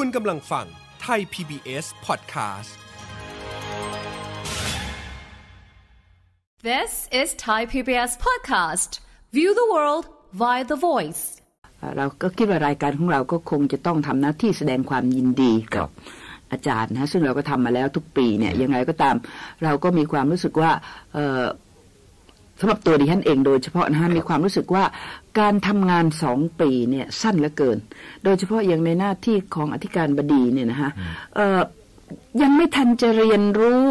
คุณกำลังฟังไทย PBS Podcast This is Thai PBS Podcast View the world via the voice เราก็คิดว่ารายการของเรา ก็คงจะต้องทำหน้าที่แสดงความยินดีกับอาจารย์นะ ซึ่งเราก็ทำมาแล้วทุกปีเนี่ย ยังไงก็ตาม เราก็มีความรู้สึกว่าสำหรับตัวดิฉันเองโดยเฉพาะนะฮะมีความรู้สึกว่าการทำงานสองปีเนี่ยสั้นเหลือเกิน โดยเฉพาะอย่างในหน้าที่ของอธิการบดีเนี่ยนะฮะยังไม่ทันจะเรียนรู้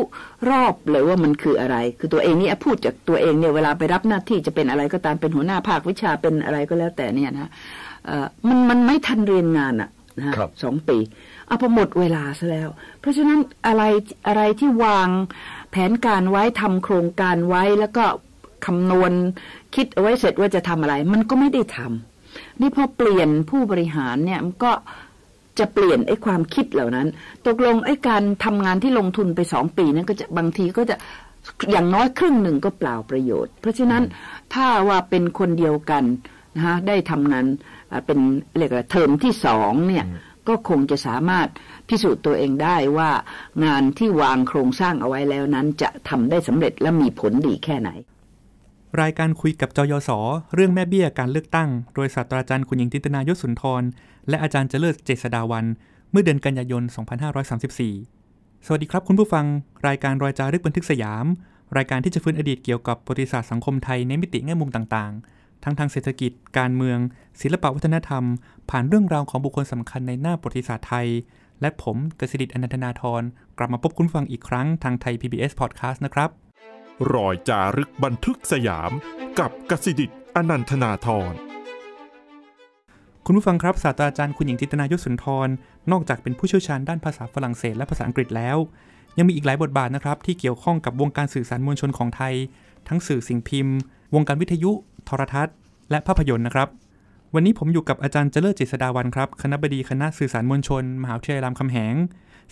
รอบเลยว่ามันคืออะไรคือตัวเองนี่พูดจากตัวเองเนี่ยเวลาไปรับหน้าที่จะเป็นอะไรก็ตามเป็นหัวหน้าภาควิชาเป็นอะไรก็แล้วแต่เนี่ยนะมันมันไม่ทันเรียนงานอะนะสองปีเอาพอหมดเวลาซะแล้ว เพราะฉะนั้นอะไรอะไรที่วางแผนการไว้ทำโครงการไว้แล้วก็คำนวณคิดเอาไว้เสร็จว่าจะทำอะไรมันก็ไม่ได้ทำนี่พอเปลี่ยนผู้บริหารเนี่ยมันก็จะเปลี่ยนไอ้ความคิดเหล่านั้นตกลงไอ้การทำงานที่ลงทุนไปสองปีนั้นก็จะบางทีก็จะอย่างน้อยครึ่งหนึ่งก็เปล่าประโยชน์ เพราะฉะนั้นถ้าว่าเป็นคนเดียวกันนะฮะได้ทำงานเป็นเรียกว่าเทอมที่สองเนี่ยก็คงจะสามารถพิสูจน์ตัวเองได้ว่า งานที่วางโครงสร้างเอาไว้แล้วนั้น จะทำได้สำเร็จและมีผลดีแค่ไหนรายการคุยกับจยศเรื่องแม่เบี้ยการเลือกตั้ง โดยศาสตราจารย์คุณหญิงจินตนายศสุนทร และอาจารย์เจริญเจษดาวัน เมื่อเดือนกันยายน 2534 สวัสดีครับคุณผู้ฟัง รายการรอยจารึกบันทึกสยาม รายการที่จะฟื้นอดีตเกี่ยวกับประวัติศาสตร์สังคมไทยในมิติแง่มุมต่างๆ ทั้งทางเศรษฐกิจ การเมือง ศิลปวัฒนธรรม ผ่านเรื่องราวของบุคคลสำคัญในหน้าประวัติศาสตร์ไทย และผมกสิริอนันทนาทรกลับมาพบคุณฟังอีกครั้งทางไทย PBS Podcast นะครับรอยจารึกบันทึกสยาม กับกสิดิษฐ์อนันทนาทร คุณผู้ฟังครับศาสตราจารย์คุณหญิงจิตนายศสุนทร นอกจากเป็นผู้เชี่ยวชาญด้านภาษาฝรั่งเศสและภาษาอังกฤษแล้ว ยังมีอีกหลายบทบาทนะครับที่เกี่ยวข้องกับวงการสื่อสารมวลชนของไทย ทั้งสื่อสิ่งพิมพ์ วงการวิทยุ โทรทัศน์ และภาพยนตร์นะครับ วันนี้ผมอยู่กับอาจารย์เจริญจิตสดาวันครับคณะบดีคณะสื่อสารมวลชนมหาวิทยาลัยรามคำแหง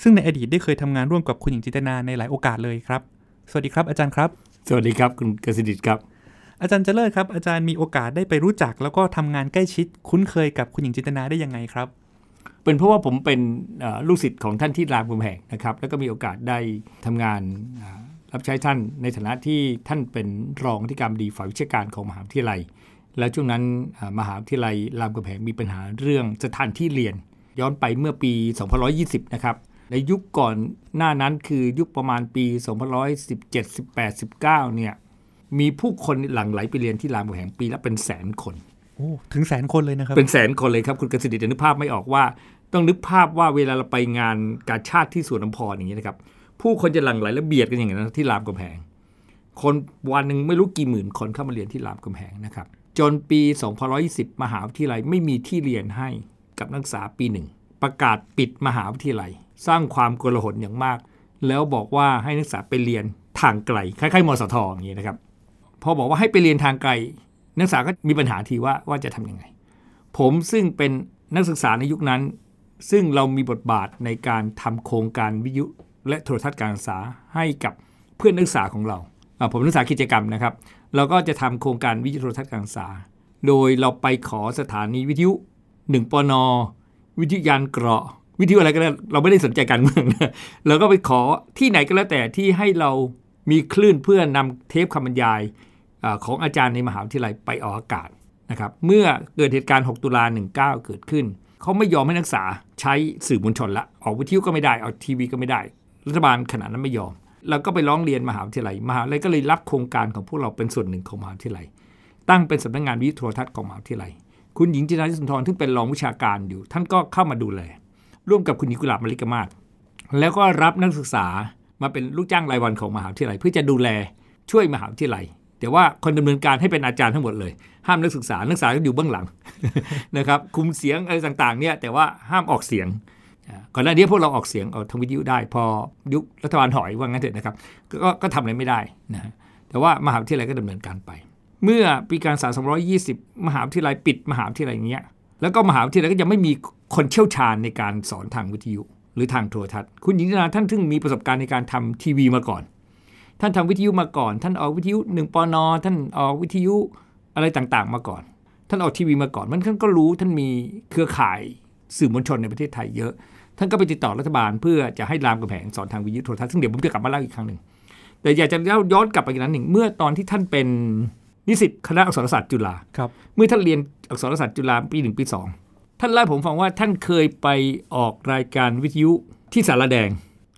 ซึ่งในอดีตได้เคยทำงานร่วมกับคุณหญิงจิตนาในหลายโอกาสเลยครับสวัสดีครับอาจารย์ครับ สวัสดีครับคุณกสิดิ์ครับ อาจารย์เจริญครับอาจารย์มีโอกาสได้ไปรู้จัก แล้วก็ทำงานใกล้ชิดคุ้นเคยกับคุณหญิงจินตนาได้ยังไงครับ เป็นเพราะว่าผมเป็นลูกศิษย์ของท่านที่รามคำแหงนะครับ แล้วก็มีโอกาสได้ทำงานรับใช้ท่านในฐานะที่ท่านเป็นรองอธิการบดีฝ่ายวิชาการของมหาวิทยาลัย และช่วงนั้นมหาวิทยาลัยรามคำแหงมีปัญหาเรื่องสถานที่เรียนย้อนไปเมื่อปี2120 นะครับในยุคก่อนหน้านั้นคือยุคประมาณปี2117 18 19เนี่ยมีผู้คนหลั่งไหลไปเรียนที่รามคำแหงปีละเป็นแสนคนโอ้ถึงแสนคนเลยนะครับ เป็นแสนคนเลยครับ คุณกสิทธิ์จะนึกภาพไม่ออกว่า ต้องนึกภาพว่าเวลาเราไปงานกาชาติที่สวนน้ำพออย่างนี้นะครับผู้คนจะหลั่งไหลและเบียดกันอย่างนั้นที่รามกำแหงคนวันหนึ่งไม่รู้กี่หมื่นคนเข้ามาเรียนที่รามกำแหงนะครับจนปี2120 มหาวิทยาลัยไม่มีที่เรียนให้กับนักศึกษาปีหนึ่งประกาศปิดมหาวิทยาลัย สร้างความโกลาหลอย่างมาก แล้วบอกว่าให้นักศึกษาไปเรียนทางไกลคล้ายๆ มสทอย่างนี้นะครับ พอบอกว่าให้ไปเรียนทางไกลนักศึกษาก็มีปัญหาทีว่าว่าจะทํำยังไง ผมซึ่งเป็นนักศึกษาในยุคนั้น ซึ่งเรามีบทบาทในการทำโครงการวิทยุ และโทรทัศน์การศึกษาให้กับเพื่อนนักศึกษาของเรา ผมนักศึกษากิจกรรมนะครับเราก็จะทำโครงการวิทยุโทรทัศน์การศึกษาโดยเราไปขอสถานีวิทยุ 1ปนวิทยานเกราะวิทยุอะไรก็ได้เราไม่ได้สนใจการเมืองนเราก็ไปขอที่ไหนก็แล้วแต่ที่ให้เรามีคลื่นเพื่อนำเทปคำบรรยายของอาจารย์ในมหาวิทยาลัยไปออกอากาศนะครับเมื่อเกิดเหตุการณ์ 6 ตุลา19 เกิดขึ้นเขาไม่ยอมให้นักศึกษาใช้สื่อมวลชนละออกวิทยุก็ไม่ได้ออกทีวีก็ไม่ได้ รัฐบาลขนาดนั้นไม่ยอมเราก็ไปร้องเรียนมหาวิทยาลัยมหาวิทยาลัยก็เลยรับโครงการของพวกเราเป็นส่วนหนึ่งของมหาวิทยาลัย ตั้งเป็นสำนักงงานวิทยุโทรทัศน์ของมหาวิทยาลัยคุณหญิงจินาจิสุนทรทึ่งเป็นรองวิชาการอยู่ ท่านก็เข้ามาดูแลร่วมกับคุณหญิงกุหลาบมลิกมาศแล้วก็รับนักศึกษามาเป็นลูกจ้างรายวันของมหาวิทยาลัยเพื่อจะดูแลช่วยมหาวิทยาลัยแต่ว่าคนดำเนินการให้เป็นอาจารย์ทั้งหมดเลย ห้ามนักศึกษา นักศึกษาก็อยู่เบื้องหลังนะครับคุมเสียงอะไรต่างๆเนี่ยแต่ว่าห้ามออกเสียงก่อนหน้านี้พวกเราออกเสียงออกทางวิทยุได้พอยุครัฐบาลหอยว่างั้นเถอะนะครับ ก็ก็ทำอะไรไม่ได้นะแต่ว่ามหาวิทยาลัยก็ดำเนินการไปเมื่อปีการศาสองยี่สิบมหาวิทยาลัยปิดมหาวิทยาลัยอย่เงี้ย แล้วก็มหาวิทยาลัยก็ยังไม่มีคนเชี่ยวชาญในการสอนทางวิทยุ หรือทางโทรทัศน์ คุณหญิงนาท่านทึ่งมีประสบการณ์ในการทำทีวี มาก่อน ท่านทำวิทยุมาก่อน ท่านออกวิทยุหนึ่งปนท่านออกวิทยุอะไรต่างๆ มาก่อน ท่านออกทีวีมาก่อนมันท่านก็รู้ท่านมีเครือข่ายสื่อมวลชนในประเทศไทยเยอะ ท่านก็ไปติดต่อรัฐบาล เพื่อจะให้รามกำแหงสอนทางวิทยุโทรทัศน์ซึ่งเดี๋ยวผมจะกลับมาเล่าอีกครั้งหนึ่งแต่อยากจะเล่าย้อนกลับไปอีกนั้นหนึ่งเมื่อตอนที่ท่านเป็นนิสิตคณะอักษรศาสตร์จุฬาครับเมื่อท่านเรียนอักษรศาสตร์จุฬาปีหนึ่งปีสองท่านเล่าผมฟังว่าท่านเคยไปออกรายการวิทยุที่สารแดง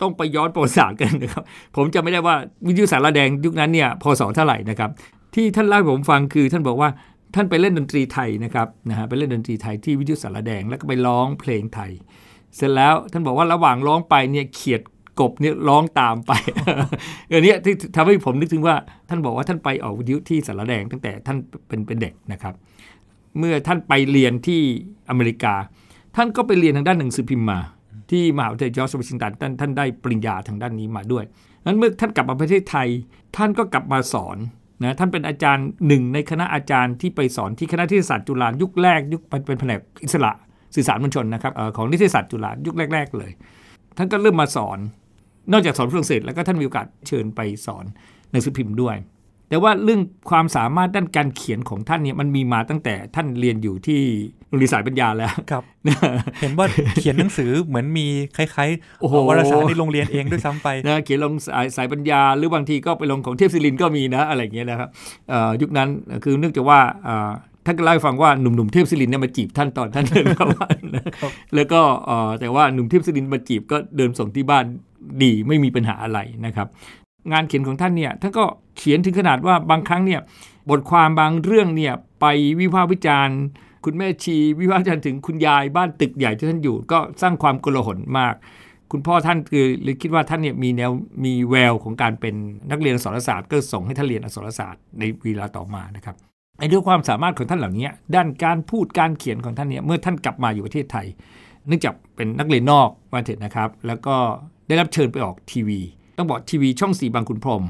ต้องไปย้อนประวัติศาสตร์กันนะครับ ผมจะไม่ได้ว่าวิทยุสารแดงยุคนั้นเนี่ยพศเท่าไหร่นะครับ ที่ท่านเล่าผมฟังคือท่านบอกว่าท่านไปเล่นดนตรีไทยนะครับนะฮะไปเล่นดนตรีไทยที่วิทยุสารแดงแล้วก็ไปร้องเพลงไทย เสร็จแล้วท่านบอกว่าระหว่างร้องไปเนี่ยเขียดกบเนี่ยร้องตามไปอันนี้ที่ทำให้ผมนึกถึงว่าท่านบอกว่าท่านไปออกวิทยุที่สารแดงตั้งแต่ท่านเป็นเป็นเด็กนะครับ เมื่อท่านไปเรียนที่อเมริกา ท่านก็ไปเรียนทางด้านหนังสือพิมพ์มาที่มหาวิทยาลัยจอร์จวอชิงตันท่านท่านได้ปริญญาทางด้านนี้มาด้วยนั้นเมื่อท่านกลับมาประเทศไทย ท่านก็กลับมาสอนนะท่านเป็นอาจารย์หนึ่งในคณะอาจารย์ที่ไปสอนที่คณะที่ศาสตร์จุฬายุคแรกยุคเป็นแผนกอิสระสื่อสารมวลชนนะครับของนิติศาสตร์จุฬายุคแรกๆเลย ท่านก็เริ่มมาสอนนอกจากสอนฝรั่งเศสแล้วก็ท่านมีโอกาสเชิญไปสอนหนังสือพิมพ์ด้วย แต่ว่าเรื่องความสามารถด้านการเขียนของท่านเนี่ยมันมีมาตั้งแต่ท่านเรียนอยู่ที่โรงเรียนสายปัญญา แล้วครับเห็นว่าเขียนหนังสือเหมือนมีคล้ายๆโอ้โหวารสารในโรงเรียนเองด้วยซ้ำไปนะเขียนลงสายสายปัญญา หรือบางทีก็ไปลงของเทพศิรินก็มีนะอะไรอย่างเงี้ยนะครับยุคนั้นคือเนื่องจากว่าท่านก็เล่าให้ฟังว่าหนุ่มๆเทพศิรินเนี่ยมาจีบท่านตอนท่านเดินเข้าบ้านแล้วก็แต่ว่าหนุ่มเทพศิรินมาจีบก็เดินส่งที่บ้านดีไม่มีปัญหาอะไรนะครับงานเขียนของท่านเนี่ยท่านก็เขียนถึงขนาดว่าบางครั้งเนี่ยบทความบางเรื่องเนี่ยไปวิพากษ์วิจารณ์ คุณแม่ชี วิพากษ์วิจารณ์ถึงคุณยายบ้านตึกใหญ่ที่ท่านอยู่ ก็สร้างความกลหนมาก คุณพ่อท่านคือ หรือคิดว่าท่านเนี่ยมีแนวมีแววของการเป็นนักเรียนษรศาสตร์ก็ส่งให้ท่านเรียนอักษรศาสตร์ในเวลาต่อมานะครับไอ้ด้วยความสามารถของท่านเหล่านี้ด้านการพูดการเขียนของท่านเนี่ยเมื่อท่านกลับมาอยู่ประเทศไทย เนื่องจากเป็นนักเรียนนอกระเถิดนะครับ แล้วก็ได้รับเชิญไปออกทีวี ต้องบอกทีวีช่องสีบางขุนพรม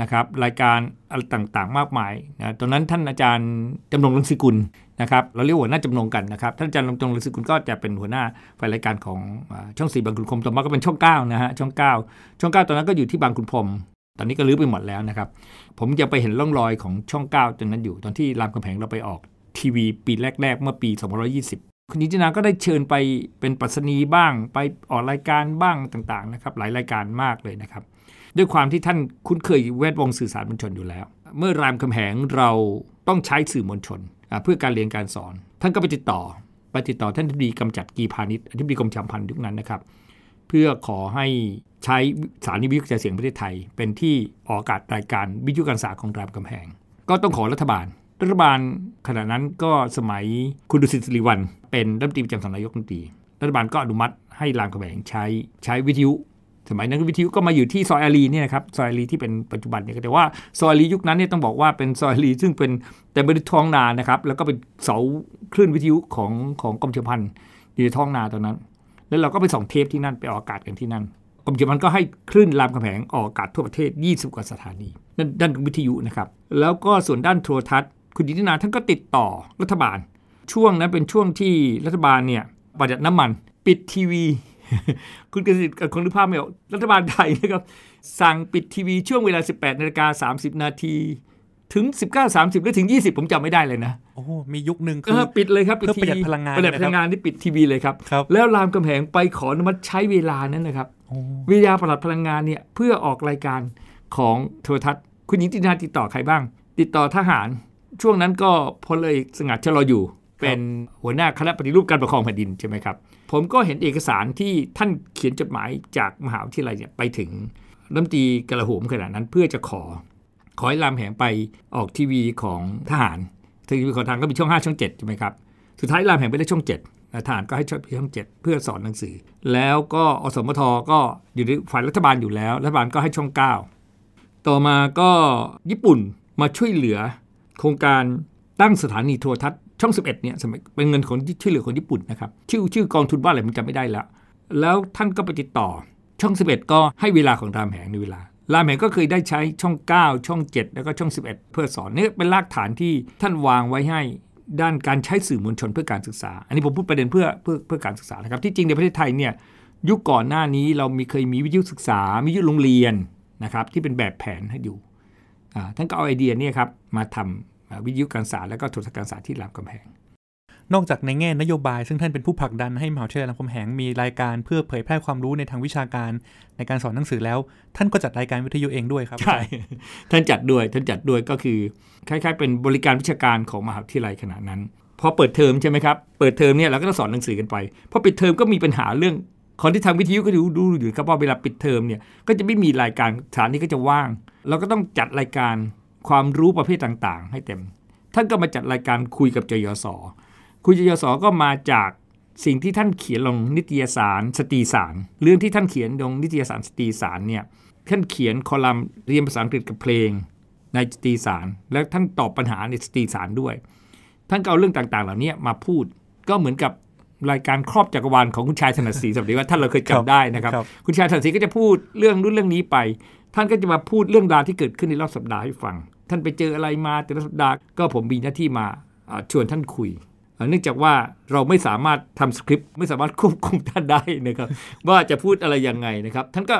นะครับรายการอะไรต่าง ๆ มากมายนะตอนนั้นท่านอาจารย์จำนงลังสิกุลนะครับเราเรียกหัวหน้าจำนงกันนะครับท่านอาจารย์จำนงลังสิกุลก็จะเป็นหัวหน้าฝ่ายรายการของช่องสีบางขุนพรมต่อมาก็เป็นช่อง9นะฮะช่อง 9 ช่อง 9 ตอนนั้นก็อยู่ที่บางขุนพรมตอนนี้ก็ลื้อไปหมดแล้วนะครับผมจะไปเห็นร่องรอยของช่อง9ตรงนั้นอยู่ตอนที่รามคำแหงเราไปออกทีวีปีแรก ๆ เมื่อปี 2020คุณนิจนาก็ได้เชิญไปเป็นปัสนีบ้างไปออกรายการบ้างต่างๆนะครับหลายรายการมากเลยนะครับด้วยความที่ท่านคุ้นเคยแวดวงสื่อสารมวลชนอยู่แล้ว เมื่อรามคำแหงเราต้องใช้สื่อมวลชนเพื่อการเรียนการสอนท่านก็ไปติดต่อไปติดต่อท่านทีดีกำจัดกีพาณิชย์อธิบดีกรมชามพันธ์ยุคนั้นนะครับเพื่อขอให้ใช้สารนิวิทยุกระจายเสียงประเทศไทย เป็นที่ออกอากาศรายการวิทยุการศึกษาของรามคำแหงก็ต้องขอรัฐบาลรัฐบาลขณะนั้นก็สมัยคุณดุสิตสิริวัลเป็นรัฐมนตรีประจำสำนักายกรัฐมนตรีรัฐบาลก็อนุมัติ ให้รามคำแหงใช้ใช้วิทยุสมัยนั้นวิทยุก็มาอยู่ที่ซอยอารีเนี่ยนะครับซอยอารีที่เป็นปัจจุบันเนี่ยแต่ว่า ซอยอารียุคนั้นเนี่ยต้องบอกว่าเป็นซอยอารีซึ่งเป็นแต่บริษัท้องนานะครับแล้วก็เป็นเสาคลื่นวิทยุของของกรมเชื้อพันธุ์อยู่ในท้องนาตอนนั้น แล้วเราก็ไปส่งเทปที่นั่นไปออกอากาศกันที่นั่นกรมเชื้อพันธุ์ก็ให้คลื่นรามคำแหงออกอากาศทั่วประเทศ20กว่าสถานีนั่นด้านวิทยุนะครับแล้วก็ส่วนด้านโทรทัศน์คุณดินนาท่านก็ติดต่อรัฐบาล ช่วงนั้นเป็นช่วงที่รัฐบาลเนี่ยประหยัดน้ำมันปิดทีวี คุณกฤษิตกับคนรู้ภาพไม่อรัฐบาลไทยนะครับสั่งปิดทีวีช่วงเวลา 18นาฬิกา30นาทีถึง19 30หรือถึง 20ผมจำไม่ได้เลยนะโอ้มียุคหนึ่งคือปิดเลยครับปิดทีวีประหยัดพลังงานประหยัดพลังงาน ที่ปิดทีวีเลยครับ แล้วรามกาแหงไปขออนุมัติใช้เวลานั้นนะครับิทยาประหลัดพลังงานเนี่ยเพื่อออกรายการของโทรทัศน์คุณหญิงตินาติดต่อใครบ้าง ติดต่อทหารช่วงนั้นก็พลเอกสงัดชะลออยู่ เป็นหัวหน้าคณะปฏิรูปการปกครองแผ่นดินใช่ไหมครับผมก็เห็นเอกสารที่ท่านเขียนจดหมายจากมหาวิทยาลัยเนี่ยไปถึงรัฐมนตรีกระหมขนาดนั้นเพื่อจะขอ ขอให้ลามแหงไปออกทีวีของทหารทีวีของทางก็มีช่อง5 ช่อง7 ใช่ไหมครับ สุดท้ายลามแหงไปได้ช่อง7ทหารก็ให้ช่องเจ็ดเพื่อสอนหนังสือ แล้วก็อสมทก็อยู่ในฝ่ายรัฐบาลอยู่แล้วรัฐบาลก็ให้ช่อง9 ต่อมาก็ญี่ปุ่นมาช่วยเหลือโครงการตั้งสถานีโทรทัศน์ช่อง 11เนี่ยสมัยเป็นเงินของที่ช่วยเหลือคนญี่ปุ่นนะครับชื่อชื่อกองทุนว่าอะไรมันจำไม่ได้แล้ว แล้วท่านก็ไปติดต่อช่อง 11 ก็ให้เวลาของรามแหงในเวลารามแหงก็เคยได้ใช้ช่อง 9 ช่อง 7 แล้วก็ช่อง 11 เพื่อสอนนี่เป็นรากฐานที่ท่านวางไว้ให้ด้านการใช้สื่อมวลชนเพื่อการศึกษา อันนี้ผมพูดประเด็นเพื่อเพื่อเพื่อการศึกษานะครับ ที่จริงในประเทศไทยเนี่ยยุคก่อนหน้านี้เรามีเคยมีวิทยุศึกษาวิทยุโรงเรียนนะครับที่เป็นแบบแผนให้อยู่ท่านก็เอาไอเดียนี่ครับมาทำวิทยุการศึกษาและก็โทรทัศน์การศึกษาที่รามคำแหงนอกจากในแง่นโยบาย ซึ่งท่านเป็นผู้ผลักดันให้มหาวิทยาลัยรามคำแหงมีรายการ เพื่อเผยแพร่ความรู้ในทางวิชาการในการสอนหนังสือแล้ว ท่านก็จัดรายการวิทยุเองด้วยครับ ใช่ ท่านจัดด้วยท่านจัดด้วยก็คือคล้าย ๆ เป็นบริการวิชาการของมหาวิทยาลัยขณะนั้นพอเปิดเทอมใช่ไหมครับเปิดเทอมเนี่ยเราก็ต้องสอนหนังสือกันไปพอปิดเทอมก็มีปัญหาเรื่องคนที่ทำวิทยุก็ดูดูอยู่ครับว่าเวลาปิดเทอมเนี่ยก็จะไม่มีรายการสถานีก็จะว่างเราก็ต้องจัดรายการความรู้ประเภทต่างๆ ให้เต็ม ท่านก็มาจัดรายการคุยกับจยศคุยจยศก็มาจากสิ่งที่ท่านเขียนลงนิตยสารสตีสาร เรื่องที่ท่านเขียนลงนิตยสารสตีสารเนี่ยท่านเขียนคอลัมน์เรียนภาษาอังกฤษกับเพลงในสตีสาร และท่านตอบปัญหาในสตีสารด้วย ท่านก็เอาเรื่องต่างๆเหล่านี้มาพูดก็เหมือนกับรายการครอบจักรวาลของคุณชายถนัดศรีสวัสด์ว่าท่านเราเคยจำได้นะครับคุณชายถนัดศรีก็จะพูดเรื่องรุ่นเรื่องนี้ไป ท่านก็จะมาพูดเรื่องราวที่เกิดขึ้นในรอบสัปดาห์ให้ฟังท่านไปเจออะไรมาแต่ละสัปดาห์ก็ผมมีหน้าที่มาชวนท่านคุยเนื่องจากว่าเราไม่สามารถทำสคริปต์ไม่สามารถควบคุมท่านได้นะครับว่าจะพูดอะไรยังไงนะครับท่านก็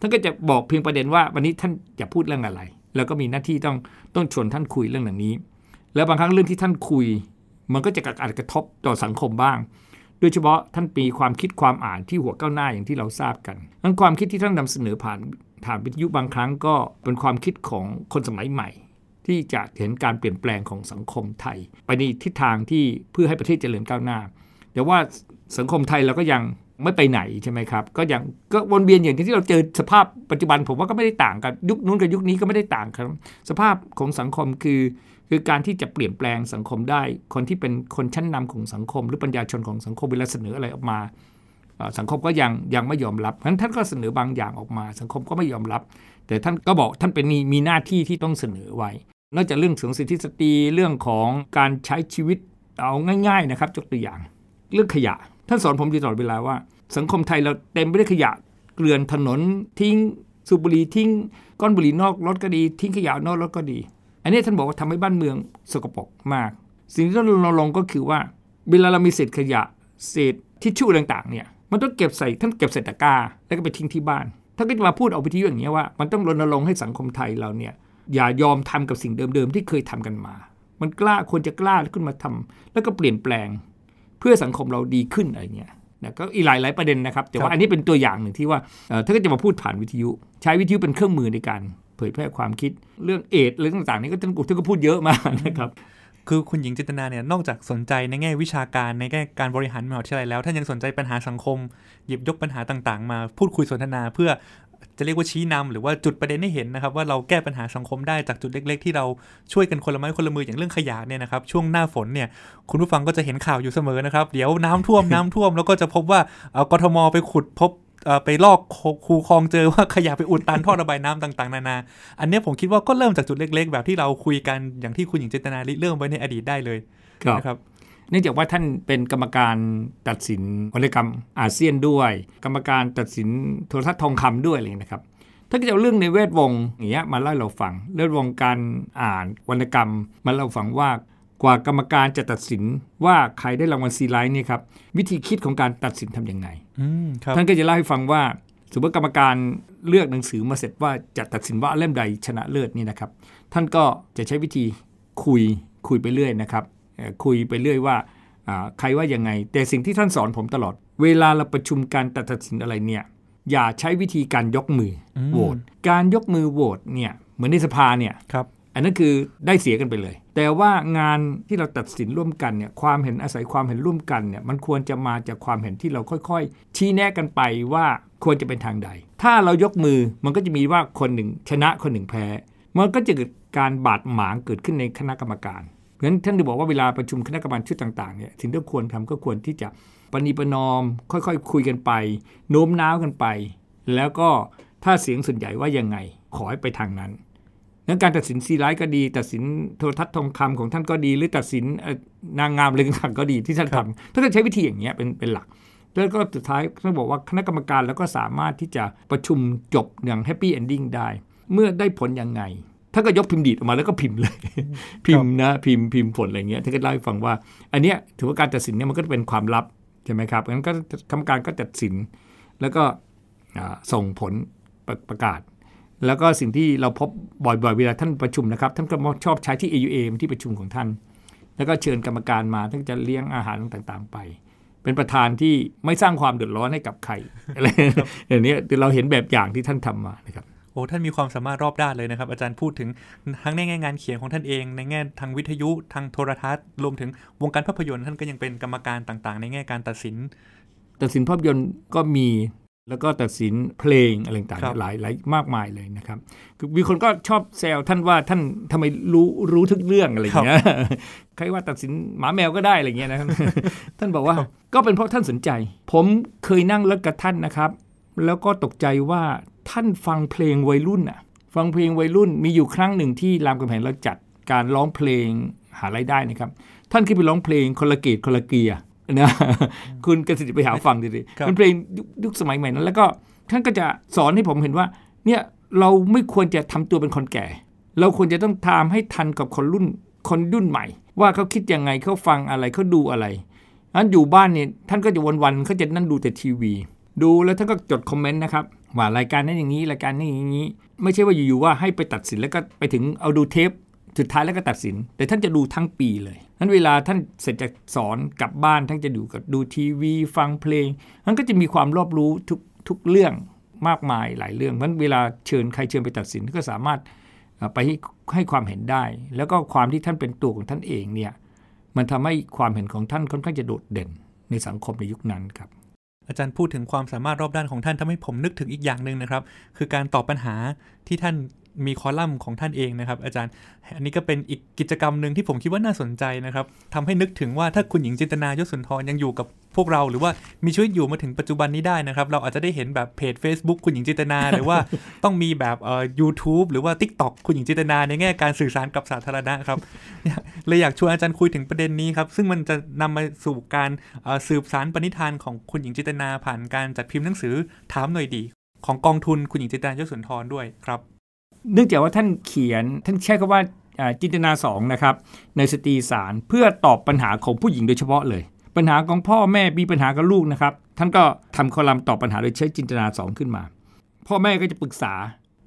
ท่านก็จะบอกเพียงประเด็นว่าวันนี้ท่านจะพูดเรื่องอะไร แล้วก็มีหน้าที่ต้องต้องชวนท่านคุยเรื่องหนังนี้ แล้วบางครั้งเรื่องที่ท่านคุยมันก็จะะกระทบต่อสังคมบ้างโดยเฉพาะท่านปีความคิดความอ่านที่หัวก้าวหน้าอย่างที่เราทราบกันนั้นความคิดที่ท่านนำเสนอผ่านฐานวิทยุบางครั้งก็เป็นความคิดของคนสมัยใหม่ ที่จะเห็นการเปลี่ยนแปลงของสังคมไทย ไปในทิศทางที่เพื่อให้ประเทศเจริญก้าวหน้า แต่ว่าสังคมไทยเราก็ยังไม่ไปไหนใช่ไหมครับ ก็ยังก็วนเวียนอย่างที่เราเจอสภาพปัจจุบัน ผมว่าก็ไม่ได้ต่างกันยุคนู้นกับยุคนี้ก็ไม่ได้ต่างกันสภาพของสังคมคือคือการที่จะเปลี่ยนแปลงสังคมได้ คนที่เป็นคนชั้นนำของสังคมหรือปัญญาชนของสังคมเวลาเสนออะไรออกมาสังคมก็ยังยังไม่ยอมรับเพราะฉะนั้นท่านก็เสนอบางอย่างออกมา สังคมก็ไม่ยอมรับ แต่ท่านก็บอกท่านเป็นมีหน้าที่ที่ต้องเสนอไว้ นอกจากเรื่องสงสิทธิสตรีเรื่องของการใช้ชีวิตเอาง่ายๆนะครับยกตัวอย่างเรื่องขยะท่านสอนผม่ตลอดเวลาว่า สังคมไทยเราเต็มไปด้วยขยะเกลื่อนถนน ทิ้งสูบบุหรี่ทิ้ง ก้อนบุหรี่นอกรถก็ดี ทิ้งขยะนอกรถก็ดีอันนี้ท่านบอกว่าทำให้บ้านเมืองสกปรกมาก สิ่งที่เราลงก็คือว่าเวลาเรามีเศษขยะเศษทิชชู่ต่างๆเนี่ยมันต้องเก็บใส่ท่านเก็บใส่ตะกร้าแล้วก็ไปทิ้งที่บ้านท่านก็จะมาพูดออกไปที่อย่างนี้ว่ามันต้องรณรงค์ให้สังคมไทยเราเนี่ยอย่ายอมทำกับสิ่งเดิมๆที่เคยทำกันมา มันกล้าควรจะกล้าขึ้นมาทำ แล้วก็เปลี่ยนแปลงเพื่อสังคมเราดีขึ้นอะไรเงี้ยนะก็อีหลายหลายประเด็นนะครับแต่ว่าอันนี้เป็นตัวอย่างหนึ่งที่ว่าท่านก็จะมาพูดผ่านวิทยุใช้วิทยุเป็นเครื่องมือในการผยแพร่ความคิดเรื่องเอดเรื่องต่างๆ นี่ก็ท่านกุท่านก็พูดเยอะมากนะครับคือคุณหญิงจิตนาเนี่ยนอกจากสนใจในแง่วิชาการในแง่การบริหารมหาวิทยาลัยแล้วท่านยังสนใจปัญหาสังคม หยิบยกปัญหาต่าง ๆ มาพูดคุยสนทนาเพื่อจะเรียกว่าชี้นำหรือว่าจุดประเด็นให้เห็นนะครับ ว่าเราแก้ปัญหาสังคมได้จากจุดเล็ก ๆ ที่เราช่วยกันคนละไม้คนละมืออย่างเรื่องขยะเนี่ยนะครับช่วงหน้าฝนเนี่ยคุณผู้ฟังก็จะเห็นข่าวอยู่เสมอนะครับเดี๋ยวน้ำท่วมน้ำท่วมแล้วก็จะพบว่ากทมไปขุดพบไปลอกคูคลองเจอว่าขยะไปอุดตันท่อระบายน้ำต่างๆนานา อันนี้ผมคิดว่าก็เริ่มจากจุดเล็กๆ แบบที่เราคุยกันอย่างที่คุณหญิงเจตนาริเริ่มไว้ในอดีตได้เลยนะครับ เนื่องจากว่าท่านเป็นกรรมการตัดสินวรรณกรรมอาเซียนด้วย กรรมการตัดสินโทรทัศน์ทองคำด้วยอะไรนะครับ ถ้าเกิดเอาเรื่องในเวทวงอย่างเงี้ยมาเล่าเราฟังเรื่องวงการอ่านวรรณกรรมมาเล่าฟังว่ากว่ากรรมการจะตัดสินว่าใครได้รางวัลซีไลท์นี่ครับวิธีคิดของการตัดสินทำยังไงท่านก็จะเล่าให้ฟังว่า สมมติกรรมการเลือกหนังสือมาเสร็จว่าจะตัดสินว่าเล่มใดชนะเลิศนี่นะครับท่านก็จะใช้วิธีคุยคุยไปเรื่อยนะครับ คุยไปเรื่อยว่าใครว่ายังไง แต่สิ่งที่ท่านสอนผมตลอด เวลาเราประชุมการตัดสินอะไรเนี่ยอย่าใช้วิธีการยกมือโหวตการยกมือโหวตเนี่ยเหมือนในสภาเนี่ยอันนั้นคือได้เสียกันไปเลย แต่ว่างานที่เราตัดสินร่วมกันเนี่ยความเห็นอาศัยความเห็นร่วมกันเนี่ย มันควรจะมาจากความเห็นที่เราค่อยๆ ชี้แนะกันไปว่าควรจะเป็นทางใด ถ้าเรายกมือมันก็จะมีว่าคนหนึ่งชนะคนหนึ่งแพ้ มันก็จะเกิดการบาดหมางเกิดขึ้นในคณะกรรมการ เพราะฉะนั้นท่านจะบอกว่าเวลาประชุมคณะกรรมการชุดต่างๆเนี่ยถึงงที่ควรทำก็ควรที่จะปณีประนอม ค่อยๆ คุยกันไปโน้มน้าวกันไป แล้วก็ถ้าเสียงส่วนใหญ่ว่ายังไง ขอให้ไปทางนั้นนั้นการตัดสินซีไรส์ก็ดี ตัดสินโทรทัศน์ทองคำของท่านก็ดี หรือตัดสินนางงามเรื่องขังก็ดีที่ท่านทำท่านจะใช้วิธีอย่างเงี้ยเป็นเป็นหลัก แล้วก็สุดท้ายท่านบอกว่าคณะกรรมการแล้วก็สามารถที่จะประชุมจบอย่างแฮปปี้เอนดิ้งได้เมื่อได้ผลยังไงท่านก็ยกพิมพ์ดีดออกมาแล้วก็พิมพ์เลย พิมพ์นะพิมพ์พิมพ์ผลอะไรเงี้ยท่านก็เล่าให้ฟังว่า อันเนี้ยถือว่าการตัดสินเนี่ยมันก็เป็นความลับใช่ไหมครับงั้นก็กรรมการก็ตัดสินแล้วก็ส่งผลประกาศแล้วก็สิ่งที่เราพบบ่อยๆเวลาท่านประชุมนะครับท่านก็ชอบใช้ที่ AUA ที่ประชุมของท่าน แล้วก็เชิญกรรมการมาท่านจะเลี้ยงอาหารต่างๆ ไป เป็นประธานที่ไม่สร้างความเดือดร้อนให้กับใครอะไรอย่างนี้เราเห็นแบบอย่างที่ท่านทำมานะครับโอ้ท่านมีความสามารถรอบด้านเลยนะครับ อาจารย์พูดถึงทั้งในแง่งานเขียนของท่านเอง ในแง่ทางวิทยุ ทางโทรทัศน์รวมถึงวงการภาพยนตร์ ท่านก็ยังเป็นกรรมการต่างๆ ในแง่การตัดสิน ตัดสินภาพยนตร์ก็มีแล้วก็ตัดสินเพลงอะไรต่างๆหลายหลายมากมายเลยนะครับ คือมีคนก็ชอบแซวท่านว่าท่านทำไมรู้รู้ทุกเรื่องอะไรอย่างเงี้ยใครว่าตัดสินหมาแมวก็ได้อะไรเงี้ยนะครับท่านบอกว่าก็เป็นเพราะท่านสนใจ ผมเคยนั่งรลกกับท่านนะครับ แล้วก็ตกใจว่าท่านฟังเพลงวัยรุ่นอ่ะฟังเพลงวัยรุ่นมีอยู่ครั้งหนึ่งที่รามกำแพงเราจัด การร้องเพลงหารายได้นะครับท่านขึ้นไปร้องเพลงคนละเกตคนละเกียร์นะคุณกสิทธิ์ไปหาฟังดีๆมันเพลงยุคสมัยใหม่นั้น แล้วก็ท่านก็จะสอนให้ผมเห็นว่าเนี่ยเราไม่ควรจะทำตัวเป็นคนแก่ เราควรจะต้องทำให้ทันกับคนรุ่นคนรุ่นใหม่ ว่าเขาคิดยังไงเขาฟังอะไรเขาดูอะไรนั้นอยู่บ้านเนี่ยท่านก็จะวันๆเขาจะนั่นดูแต่ทีวี ดูแล้วท่านก็จดคอมเมนต์นะครับว่ารายการนั้นอย่างนี้รายการนี้อย่างนี้ ไม่ใช่ว่าอยู่ๆว่าให้ไปตัดสินแล้วก็ไปถึงเอาดูเทปสุดท้ายแล้วก็ตัดสิน แต่ท่านจะดูทั้งปีเลยนั้นเวลาท่านเสร็จจากสอนกลับบ้านท่านจะดูกับดูทีวีฟังเพลง ท่านก็จะมีความรอบรู้ทุกทุกเรื่องมากมายหลายเรื่องเนั้นเวลาเชิญใครเชิญไปตัดสินก็สามารถไปให้ความเห็นได้ แล้วก็ความที่ท่านเป็นตัวของท่านเองเนี่ยมันทำให้ความเห็นของท่านค่อนข้างจะโดดเด่นในสังคมในยุคนั้นครับอาจารย์พูดถึงความสามารถรอบด้านของท่านทำให้ผมนึกถึงอีกอย่างหนึ่งนะครับ คือการตอบปัญหาที่ท่านมีคอลัมน์ของท่านเองนะครับ อาจารย์ อันนี้ก็เป็นอีกกิจกรรมหนึ่งที่ผมคิดว่าน่าสนใจนะครับ ทำให้นึกถึงว่าถ้าคุณหญิงจินตนายศสุนทรยังอยู่กับพวกเราหรือว่ามีชีวิตอยู่มาถึงปัจจุบันนี้ได้นะครับ เราอาจจะได้เห็นแบบเพจ Facebook คุณหญิงจินตนา หรือว่าต้องมีแบบเอ่อยูทูบหรือว่า Tik t o อกคุณหญิงจินตนา ในแง่การสื่อสารกับสาธารณะครับ เลยอยากชวนอาจารย์คุยถึงประเด็นนี้ครับ ซึ่งมันจะนำมาสู่การสืบสารปณิธานของคุณหญิงจินตนา ผ่านการจัดพิมพ์หนังสือถามหน่อยดี ของกองทุนคุณหญิงจิตนา้าสุนทรด้วยครับเนื่องจากว่าท่านเขียนท่านใช้คำว่าจินตนาสองนะครับในสตรีสารเพื่อตอบปัญหาของผู้หญิงโดยเฉพาะเลย ปัญหาของพ่อแม่มีปัญหากับลูกนะครับท่านก็ทำคอลัมน์ตอบปัญหาโดยใช้จินตนาสองขึ้นมา พ่อแม่ก็จะปรึกษา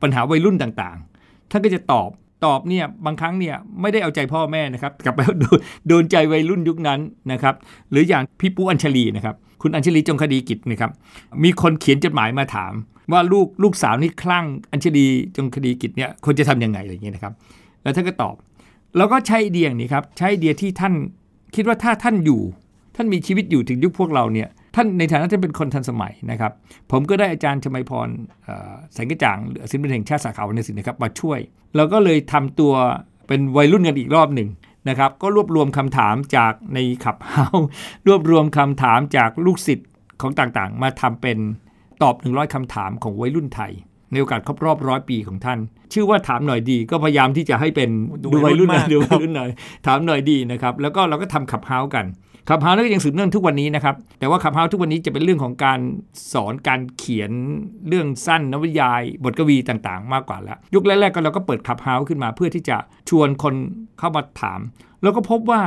ปัญหาวัยรุ่นต่าง ๆ ท่านก็จะตอบตอบเนี่ยบางครั้งเนี่ยไม่ได้เอาใจพ่อแม่นะครับกลับไปโดนใจวัยรุ่นยุคนั้นนะครับหรืออย่างพี่ปูอัญชลีนะครับคุณอัญชลีจงคดีกิจนะครับมีคนเขียนจดหมายมาถามว่าลูกลูกสาวนี่คลั่งอัญชลีจงคดีกิจเนี่ยควรจะทํำยังไงอะไรอย่างเงี้ยนะครับ แล้วท่านก็ตอบแล้วก็ใช้เดียงนี้ครับใช้เดียที่ท่านคิดว่าถ้าท่านอยู่ท่านมีชีวิตอยู่ถึงยุคพวกเราเนี่ยท่านในฐานะที่เป็นคนทันสมัยนะครับ ผมก็ได้อาจารย์ชมัยพรแสงกระจ่างืศิลปินแห่งชาติสาขาวรรณศิลป์นะครับมาช่วยเราก็เลยทำตัวเป็นวัยรุ่นกันอีกรอบหนึ่งนะครับ ก็รวบรวมคำถามจากในขับเฮารวบรวมคำถามจากลูกศิษย์ของต่างๆ มาทำเป็นตอบ 100คำถามของวัยรุ่นไทย ในโอกาสครบรอบร้อยปีของท่าน ชื่อว่าถามหน่อยดีก็พยายามที่จะให้เป็นดูวัยรุ่นหน่อยดูวัยรุ่นหน่อย ถามหน่อยดีนะครับ แล้วก็เราก็ทำขับเฮากันขับเฮาก็ยังสืบเนื่องทุกวันนี้นะครับ แต่ว่าขับเฮาทุกวันนี้จะเป็นเรื่องของการสอนการเขียนเรื่องสั้น นวนิยาย บทกวีต่างๆมากกว่าแล้ว ยุคแรกๆก็เราก็เปิดขับเฮาขึ้นมาเพื่อที่จะชวนคนเข้ามาถาม แล้วก็พบว่า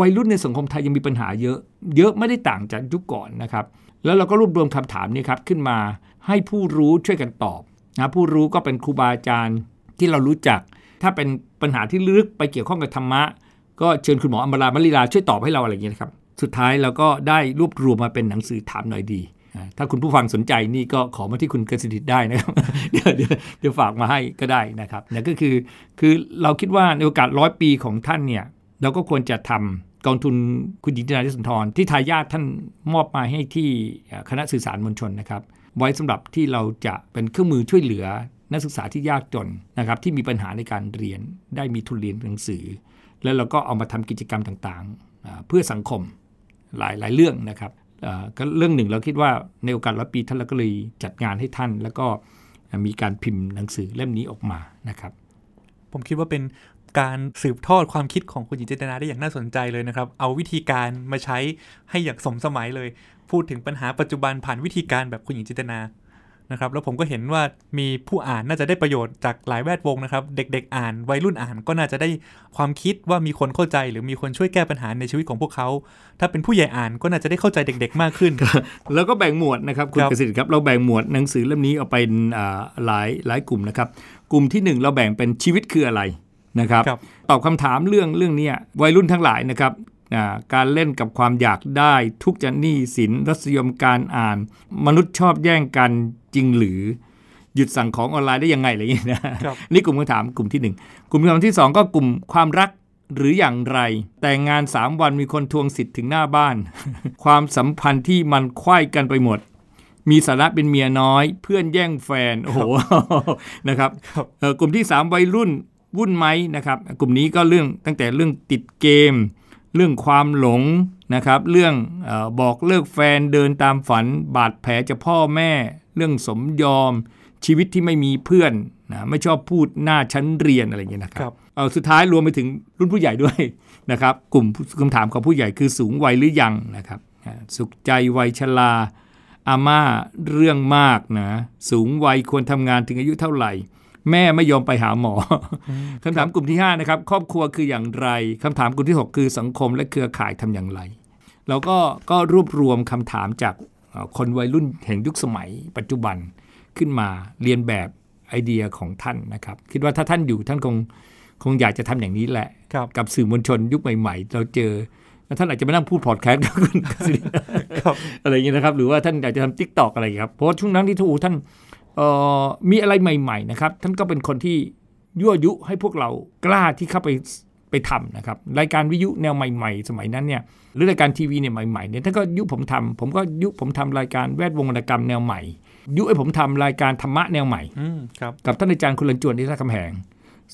วัยรุ่นในสังคมไทยยังมีปัญหาเยอะ เยอะไม่ได้ต่างจากยุคก่อนนะครับแล้วเราก็รวบรวมคำถามนี้ครับขึ้นมาให้ผู้รู้ช่วยกันตอบนะผู้รู้ก็เป็นครูบาอาจารย์ที่เรารู้จัก ถ้าเป็นปัญหาที่ลึกไปเกี่ยวข้องกับธรรมะก็เชิญคุณหมออมรามลีลาช่วยตอบให้เราอะไรอย่างเงี้ยครับสุดท้ายเราก็ได้รวบรวมมาเป็นหนังสือถามหน่อยดี ถ้าคุณผู้ฟังสนใจนี่ก็ขอมาที่คุณเกษิิ์ได้นะครับ เดี๋ยวเดี๋ยวฝากมาให้ก็ได้นะครับเนี่ยก็คือคือเราคิดว่าในโอกาสร้อยปีของท่านเนี่ยเราก็ควรจะทำกองทุนคุณหญิงนาทิสุนทรที่ทายาทท่านมอบมาให้ที่คณะสื่อสารมวลชนนะครับไว้สำหรับที่เราจะเป็นเครื่องมือช่วยเหลือนักศึกษาที่ยากจนนะครับที่มีปัญหาในการเรียนได้มีทุนเรียนหนังสือ แล้วเราก็เอามาทำกิจกรรมต่าง ๆ เพื่อสังคมหลายๆ เรื่องนะครับก็เรื่องหนึ่งเราคิดว่าในโอกาสร้อปีท่านเราก็เลยจัดงานให้ท่าน แล้วก็มีการพิมพ์หนังสือเล่มนี้ออกมานะครับผมคิดว่าเป็นการสืบทอดความคิดของคุณหญิงเจตนาได้อย่างน่าสนใจเลยนะครับ เอาวิธีการมาใช้ให้อย่างสมสมัยเลย พูดถึงปัญหาปัจจุบันผ่านวิธีการแบบคุณหญิงเจตนา นะครับ แล้วผมก็เห็นว่ามีผู้อ่านน่าจะได้ประโยชน์จากหลายแวดวงนะครับ เด็กๆอ่านวัยรุ่นอ่านก็น่าจะได้ความคิดว่ามีคนเข้าใจหรือมีคนช่วยแก้ปัญหาในชีวิตของพวกเขา ถ้าเป็นผู้ใหญ่อ่านก็น่าจะได้เข้าใจเด็ก ๆมากขึ้น แล้วก็แบ่งหมวดนะครับคุณเกษตรครับ เราแบ่งหมวดหนังสือเล่มนี้เอาไปหลายหลายกลุ่มนะครับ กลุ่มที่ 1 เราแบ่งเป็นชีวิตคืออะไรนะครับรบตอบคำถามเรื่องเรื่องนี้วัยรุ่นทั้งหลายนะครับการเล่นกับความอยากได้ทุกจะหนี้สินรัศยมการอ่าน มนุษย์ชอบแย่งกันจริงหรือ หยุดสั่งของออนไลน์ได้ยังไงอะไรอย่างเงี้ยนะนี่กลุ่มคำถามกลุ่มที่ 1 กลุ่มคำถามที่ 2 ก็กลุ่มความรักหรืออย่างไร แต่งงาน 3 วันมีคนทวงสิทธิ์ถึงหน้าบ้าน ความสัมพันธ์ที่มันควายกันไปหมด มีสาระเป็นเมียน้อย เพื่อนแย่งแฟนโอ้โหนะครับกลุ่มที่3วัยรุ่นวุ่นไหมนะครับกลุ่มนี้ก็เรื่องตั้งแต่เรื่องติดเกม เรื่องความหลงนะครับเรื่องอบอกเลิกแฟนเดินตามฝันบาดแผลจากพ่อแม่ เรื่องสมยอมชีวิตที่ไม่มีเพื่อนนะไม่ชอบพูดหน้าชั้นเรียนอะไรอย่างเงี้ยนะครับเอสุดท้ายรวมไปถึงรุ่นผู้ใหญ่ด้วยนะครับกลุ่มคำถามของผู้ใหญ่คือสูงวัยหรือยังนะครับสุขใจวัยชราอาม่าเรื่องมากนะสูงวัยควรทำงานถึงอายุเท่าไหร่แม่ไม่ยอมไปหาหมอคำถามกลุ่มที่5นะครับครอบครัวคืออย่างไร คำถามกลุ่มที่ 6 คือสังคมและเครือข่ายทำอย่างไร เราก็ก็รวบรวมคำถามจากคนวัยรุ่นแห่งยุคสมัย ปัจจุบันขึ้นมาเรียนแบบไอเดียของท่านนะครับ คิดว่าถ้าท่านอยู่ ท่านคงคงอยากจะทำอย่างนี้แหละกับสื่อมวลชนยุคใหม่ๆ เราเจอท่านอาจจะไม่นั่งพูดพอดแคสต์กับคุณอะไรอย่างนี้นะครับหรือว่าท่านอยากจะทำทิกตอกอะไรครับเพราะช่วงนั้นที่ทูท่านมีอะไรใหม่ ๆ นะครับท่านก็เป็นคนที่ยั่วยุให้พวกเรากล้าที่เข้าไปไปทำนะครับรายการวิทยุแนวใหม่ ๆ สมัยนั้นเนี่ยหรือรายการทีวีเนี่ยใหม่ๆเนี่ยท่านก็ยุผมทำผมก็ยุผมทำรายการแวดวงวรรณกรรมแนวใหม่ ยุให้ผมทำรายการธรรมะแนวใหม่กับท่านอาจารย์คุณลันจวนที่ท่าคำแหง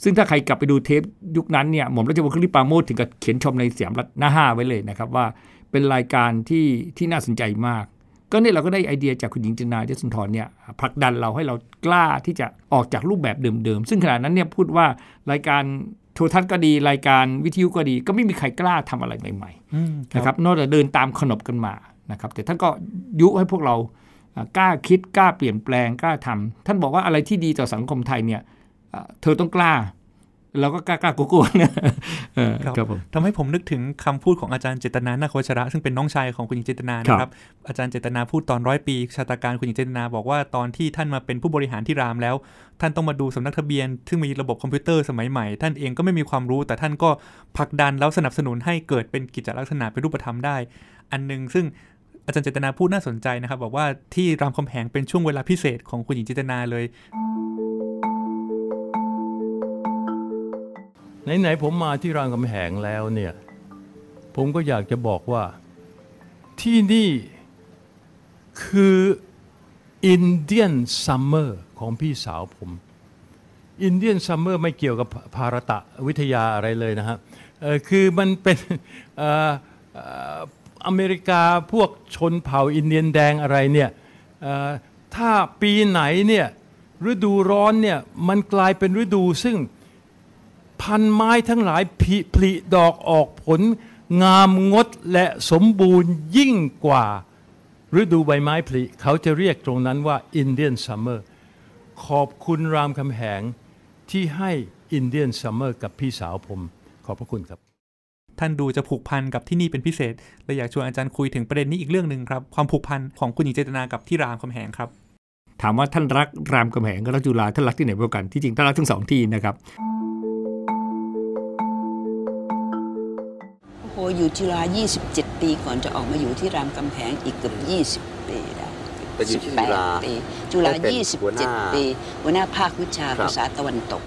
ซึ่งถ้าใครกลับไปดูเทปยุคนั้นเนี่ยหม่อมราชวงศ์คริปาโมดถึงกับเขียนชมในเสียมรัฐนาห้าไว้เลยนะครับว่าเป็นรายการที่ที่น่าสนใจมากก็เนี่ยเราก็ได้ไอเดียจากคุณหญิงจินาเจสุนทรเนี่ยผลักดันเราให้เรากล้าที่จะออกจากรูปแบบเดิมๆซึ่งขณะนั้นเนี่ยพูดว่ารายการโทรทัศน์ก็ดี รายการวิทยุก็ดีก็ไม่มีใครกล้าทำอะไรใหม่ๆนะครับนอกจากเดินตามขนบกันมานะครับแต่ท่านก็ยุให้พวกเรา กล้าคิดกล้าเปลี่ยนแปลงกล้าทำ ท่านบอกว่าอะไรที่ดีต่อสังคมไทยเนี่ยเธอต้องกล้าเราก็กล้ากลัวๆเนี่ยครับผมทำให้ผมนึกถึงคำพูดของอาจารย์เจตนานาควัชระ ซึ่งเป็นน้องชายของคุณหญิงเจตนา นะครับ อาจารย์เจตนาพูดตอนร้อยปี ชาตาการคุณหญิงเจตนา บอกว่าตอนที่ท่านมาเป็นผู้บริหารที่รามแล้ว ท่านต้องมาดูสำนักทะเบียน ซึ่งมีระบบคอมพิวเตอร์สมัยใหม่ ท่านเองก็ไม่มีความรู้ แต่ท่านก็ผลักดันแล้วสนับสนุนให้เกิดเป็นกิจลักษณะเป็นรูปธรรมได้ อันนึงซึ่งอาจารย์เจตนาพูดน่าสนใจนะครับ บอกว่าที่รามคำแหงเป็นช่วงเวลาพิเศษของคุณหญิงเจตนาเลยไหนๆ ผมมาที่รางกำแหงแล้วเนี่ยผมก็อยากจะบอกว่าที่นี่คืออินเดียนซัมเมอร์ของพี่สาวผมอินเดียนซัมเมอร์ไม่เกี่ยวกับภารตะวิทยาอะไรเลยนะฮะคือมันเป็นอเมริกาพวกชนเผ่าอินเดียนแดงอะไรเนี่ยถ้าปีไหนเนี่ยฤดูร้อนเนี่ย มันกลายเป็นฤดูซึ่งพันไม้ทั้งหลายผิผลิดอกออกผลงามงดและสมบูรณ์ยิ่งกว่าฤดูใบไม้ผลิเขาจะเรียกตรงนั้นว่าอินเดียนซัมเมอร์ขอบคุณรามคำแหงที่ให้อินเดียนซัมเมอร์กับพี่สาวผม ขอบพระคุณครับ ท่านดูจะผูกพันกับที่นี่เป็นพิเศษเละอยากชวนอาจารย์คุยถึงประเด็นนี้อีกเรื่องหนึ่งครับ ความผูกพันของคุณหญิงเจตนากับที่รามคำแหงครับถามว่าท่านรักรามคำแหงกับรัจุฬาท่านรักที่ไหนมาก่ากันที่จริงท่านรักทั้งสองที่นะครับอยู่ที่า27 ปีก่อนจะออกมาอยู่ที่รามคำแหงอีกเกือบ20 ปีแล้ไปอยู่ทีจุฬาปีจุฬา 27 ปีหัวหน้าภาควิชาภาษาตะวันตก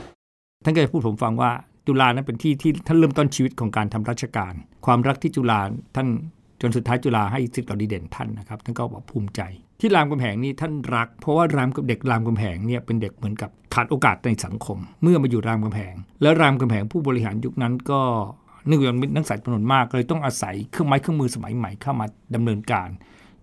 ท่านเคยพูดผมฟังว่าจุฬานั้นเป็นที่ที่ท่านเริ่มต้นชีวิตของการทำราชการ ความรักที่จุฬาท่านจนสุดท้ายจุฬาให้สิทธิ์ต่อดีเด่นท่านนะครับท่านก็บอกภูมิใจ ที่รามคำแหงนี่ท่านรักเพราะว่ารามกับเด็กรามคำแหงเนี่ยเป็นเด็กเหมือนกับขาดโอกาสในสังคม เมื่อมาอยู่รามคำแหง แล้วรามคำแหงผู้บริหารยุคนั้นก็เนื่องจากนักศึกษาจำนวนมากเลยต้องอาศัยเครื่องไม้เครื่องมือสมัยใหม่เข้ามาดำเนินการ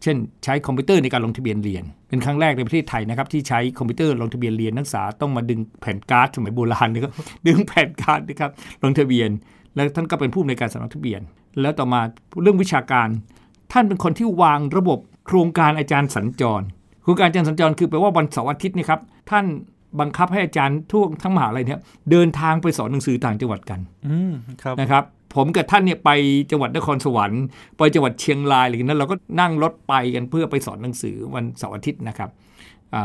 เช่นใช้คอมพิวเตอร์ในการลงทะเบียนเรียนเป็นครั้งแรกในประเทศไทยนะครับที่ใช้คอมพิวเตอร์ลงทะเบียนเรียนนักศึกษาต้องมาดึงแผ่นการ์ด สมัยโบราณนะครับ ดึงแผ่นการ์ดนะครับลงทะเบียน แล้วท่านก็เป็นผู้ในการสำนักทะเบียน แล้วต่อมาเรื่องวิชาการ ท่านเป็นคนที่วางระบบโครงการอาจารย์สัญจรโครงการอาจารย์สัญจรคือแปลว่าวันเสาร์อาทิตย์นะครับท่านบังคับให้อาจารย์ทั่วทั้งมหาลัยเนี่ยเดินทางไปสอนหนังสือต่างจังหวัดกันนะครับผม กับท่านเนี่ยไปจังหวัดนครสวรรค์ไปจังหวัดเชียงรายอะไรนั้นเราก็นั่งรถไปกันเพื่อไปสอนหนังสือวันเสาร์อาทิตย์นะครับ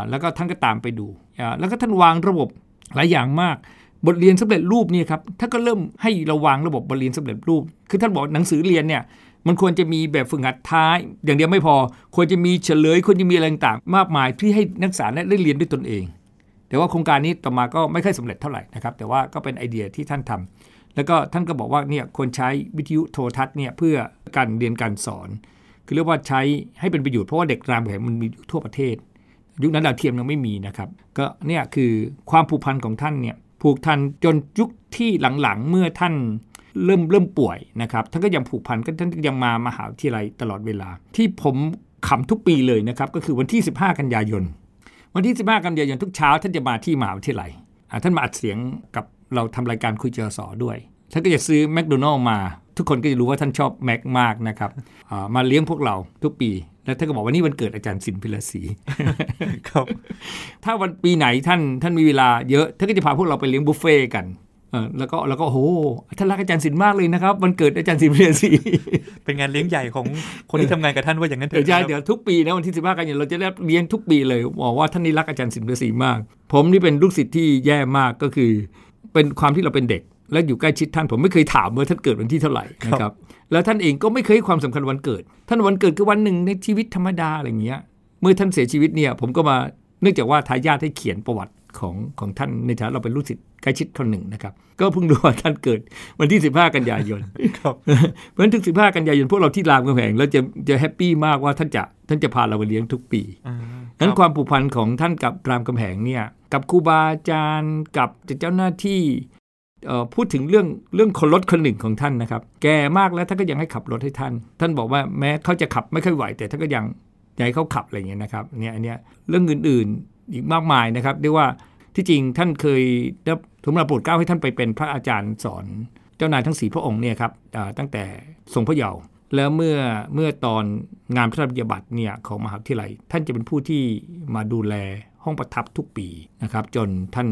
แล้วก็ท่านก็ตามไปดู แล้วก็ท่านวางระบบหลายอย่างมาก บทเรียนสำเร็จรูปเนี่ยครับท่านก็เริ่มให้เราวางระบบบทเรียนสำเร็จรูป คือท่านบอกหนังสือเรียนเนี่ยมันควรจะมีแบบฝึกหัดท้าย อย่างเดียวไม่พอ ควรจะมีเฉลยควรจะมีอะไรต่างๆมากมายที่ให้นักศึกษาได้เรียนด้วยตนเองแต่ว่าโครงการนี้ต่อมาก็ไม่ค่อยสาเร็จเท่าไหร่นะครับแต่ว่าก็เป็นไอเดียที่ท่านทำ แล้วก็ท่านก็บอกว่าเนี่ยควรใช้วิทยุโทรทัศน์เนี่ยเพื่อการเรียนการสอน คือเรียกว่าใช้ให้เป็นประโยชน์เพราะว่าเด็กรามแข็งมันมีทั่วประเทศ ยุคนั้นดาวเทียมยังไม่มีนะครับ ก็เนี่ยคือความผูกพันของท่านเนี่ยผูกทันจนยุคที่หลังๆ เมื่อท่านเริ่มเริ่มป่วยนะครับท่านก็ยังผูกพันก็ท่านยังมามาหาวิทยาลัยตลอดเวลาที่ผมขำทุกปีเลยนะครับก็คือวันที่ 15 กันยายนวันที่15กันยายนทุกเช้า ท่านจะมาที่มหาวิทยาลัยท่านมาอัดเสียงกับเราทำรายการคุยเจอสอด้วยท่านก็จะซื้อแมคโดนัลล์มา ทุกคนก็จะรู้ว่าท่านชอบแม็กมากนะครับมาเลี้ยงพวกเราทุกปี แล้วท่านก็บอกว่านี่วันเกิดอาจารย์สินพิลศีครับถ้าวันปีไหนท่านท่านมีเวลาเยอะท่านก็จะพาพวกเราไปเลี้ยงบุฟเฟ่กันแล้วก็แล้วก็โหท่านรักอาจารย์ศิลป์มากเลยนะครับวันเกิดอาจารย์ศิลป์เรียนสีเป็นงานเลี้ยงใหญ่ของคนที่ทำงานกับท่านว่าอย่างนั้นเถอะใช่เดี๋ยวทุกปีนะวันที่สิบห้ากันยายนเราจะได้เลี้ยงทุกปีเลยบอกว่าท่านนี่รักอาจารย์ศิลป์เรียนสีมากผมนี่เป็นลูกศิษย์ที่แย่มากก็คือ เป็นความที่เราเป็นเด็ก และอยู่ใกล้ชิดท่านผมไม่เคยถามว่าท่านเกิดวันที่เท่าไหร่นะครับแล้วท่านเองก็ไม่เคยให้ความสำคัญวันเกิด ท่านวันเกิดคือวันหนึ่งในชีวิตธรรมดาอะไรเงี้ยเมื่อท่านเสียชีวิตเนี่ยผมก็มาเนื่องจากว่าทายาทให้เขียนประวัติของของท่านในฐานะเราเป็นลูกศิษยใกล้ชิดคนหนึ่งนะครับ ก็เพิ่งรู้ว่าท่านเกิดวันที่ 15 กันยายนครับเพราะฉะนั้นถึง 15 กันยายน พวกเราที่รามกำแพงแล้วจะจะแฮปปี้มากว่าท่านจะท่านจะพาเราไปเลี้ยงทุกปีนั้นความผูกพันของท่านกับรามกำแพงเนี่ยกับครูบาอาจารย์กับเจ้าหน้าที่พูดถึงเรื่องเรื่องคนรถคนหนึ่งของท่านนะครับ แก่มากแล้วท่านก็ยังให้ขับรถให้ท่าน ท่านบอกว่าแม้เขาจะขับไม่ค่อยไหว แต่ท่านก็ยังอยากให้เขาขับอะไรอย่างเงี้ยนะครับเนี่ยอันเนี้ยเรื่องอื่น ๆอีกมากมายนะครับเรียกว่าที่จริง ท่านเคยได้ทุนราปรดเก้าให้ท่านไปเป็นพระอาจารย์สอนเจ้านายทั้งสีพระองค์เนี่ยครับตั้งแต่ทรงพระเยาว์แล้วเมื่อเมื่อตอนงานพระราชบัญญัติเนี่ยของมหาวิทยาลัย ท่านจะเป็นผู้ที่มาดูแลห้องประทับทุกปีนะครับจนท่าน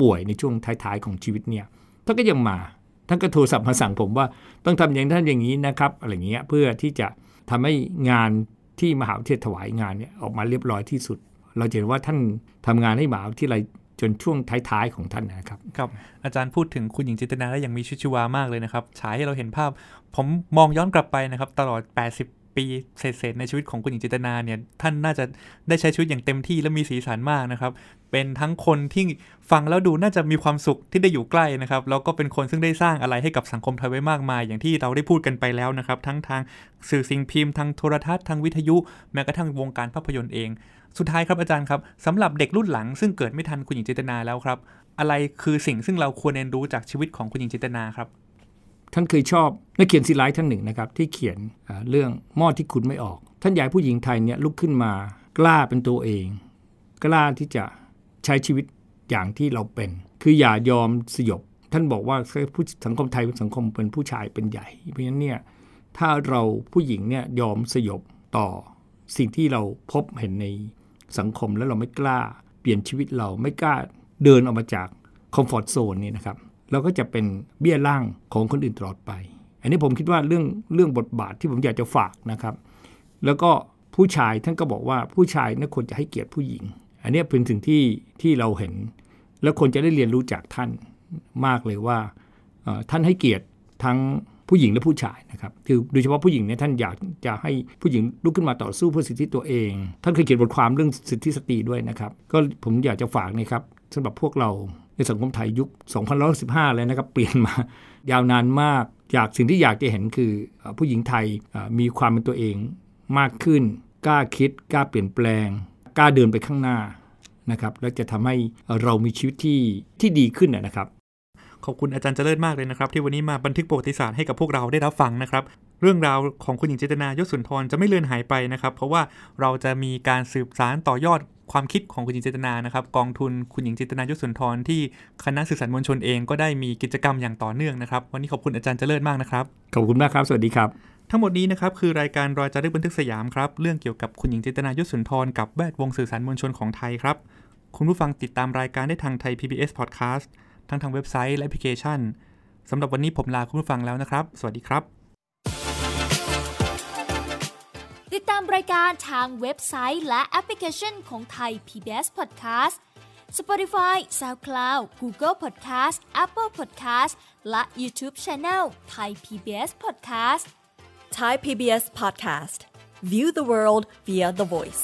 ป่วยในช่วงท้ายๆของชีวิตเนี่ยท่านก็ยังมาท่านก็โทรศัพท์มาสั่งผมว่าต้องทำอย่างท่านอย่างนี้นะครับอะไรเงี้ยเพื่อที่จะทำให้งานที่มหาวิทยาลัยถวายงานเนี่ยออกมาเรียบร้อยที่สุด เราเห็นว่าท่านทำงานให้มหาวิทยาลัยจนช่วงท้ายๆของท่านนะครับ ครับ อาจารย์พูดถึงคุณหญิงจิตนาได้อย่างมีชิชวามากเลยนะครับ ฉายให้เราเห็นภาพ ผมมองย้อนกลับไปนะครับตลอด 80 ปีเศษในชีวิตของคุณหญิงจิตนาเนี่ย ท่านน่าจะได้ใช้ชีวิตอย่างเต็มที่และมีสีสันมากนะครับ เป็นทั้งคนที่ฟังแล้วดูน่าจะมีความสุขที่ได้อยู่ใกล้นะครับ แล้วก็เป็นคนซึ่งได้สร้างอะไรให้กับสังคมไทยไว้มากมายอย่างที่เราได้พูดกันไปแล้วนะครับทั้งทางสื่อสิ่งพิมพ์ทางโทรทัศน์ทางวิทยุแม้กระทั่งวงการภาพยนตร์เองสุดท้ายครับอาจารย์ครับสำหรับเด็กรุ่นหลังซึ่งเกิดไม่ทันคุณหญิงเจตนาแล้วครับ อะไรคือสิ่งซึ่งเราควรเรียนรู้จากชีวิตของคุณหญิงเจตนาครับ ท่านเคยชอบนักเขียนซีไลท์ท่านหนึ่งนะครับ ที่เขียนเรื่องมอดที่คุณไม่ออก ท่านยายผู้หญิงไทยเนี่ยลุกขึ้นมากล้าเป็นตัวเองกล้าที่จะใช้ชีวิตอย่างที่เราเป็น คืออย่ายอมสยบ ท่านบอกว่าสังคมไทยเป็นสังคมเป็นผู้ชายเป็นใหญ่เพราะฉะนั้นเนี่ยถ้าเราผู้หญิงเนี่ยยอมสยบต่อสิ่งที่เราพบเห็นในสังคมแล้วเราไม่กล้าเปลี่ยนชีวิตเราไม่กล้าเดินออกมาจากคอมฟอร์ทโซนนี่นะครับเราก็จะเป็นเบี้ยล่างของคนอื่นตลอดไป อันนี้ผมคิดว่าเรื่องเรื่องบทบาทที่ผมอยากจะฝากนะครับ แล้วก็ผู้ชายท่านก็บอกว่าผู้ชายนะ่าควรจะให้เกียรติผู้หญิง อันนี้เป็นสิ่งที่ที่เราเห็น แล้วคนจะได้เรียนรู้จากท่านมากเลยว่าท่านให้เกียรติทั้งผู้หญิงและผู้ชายนะครับ คือโดยเฉพาะผู้หญิงเนี่ยท่านอยากจะให้ผู้หญิงลุกขึ้นมาต่อสู้เพื่อสิทธิตัวเอง ท่านเคยเขียนบทความเรื่องสิทธิสตรีด้วยนะครับ ก็ผมอยากจะฝากนะครับสำหรับพวกเราในสังคมไทยยุค 2015 แล้วนะครับเปลี่ยนมายาวนานมาก อยากสิ่งที่อยากจะเห็นคือผู้หญิงไทยมีความเป็นตัวเองมากขึ้น กล้าคิดกล้าเปลี่ยนแปลงกล้าเดินไปข้างหน้านะครับและจะทำให้เรามีชีวิตที่ที่ดีขึ้นนะครับขอบคุณอาจารย์เจริญมากเลยนะครับที่วันนี้มาบันทึกประวัติศาสตร์ให้กับพวกเราได้รับฟังนะครับเรื่องราวของคุณหญิงเจตนายศสุนทรจะไม่เลือนหายไปนะครับเพราะว่าเราจะมีการสืบสารต่อยอดความคิดของคุณหญิงเจตนานะครับกองทุนคุณหญิงเจตนายศสุนทร ที่ คณะสื่อสารมวลชนเองก็ได้มีกิจกรรมอย่างต่อเนื่องนะครับวันนี้ขอบคุณอาจารย์เจริญมากนะครับขอบคุณมากครับ สวัสดีครับ ทั้งหมดนี้นะครับคือรายการรอยจารึกบันทึกสยามครับเรื่องเกี่ยวกับคุณหญิงเจตนายศสุนทรกับแวดวงสื่อสารมวลชนของไทยครับ คุณผู้ฟังติดตามรายการ ได้ทางไทย PBS Podcast ทั้งทางเว็บไซต์และแอปพลิเคชันสำหรับวันนี้ผมลาคุณผู้ฟังแล้วนะครับ สวัสดีครับ ติดตามรายการทางเว็บไซต์และแอปพลิเคชันของไทย PBS Podcast Spotify SoundCloud Google Podcast Apple Podcast และ YouTube Channel Thai PBS Podcast Thai PBS Podcast View the world via the voice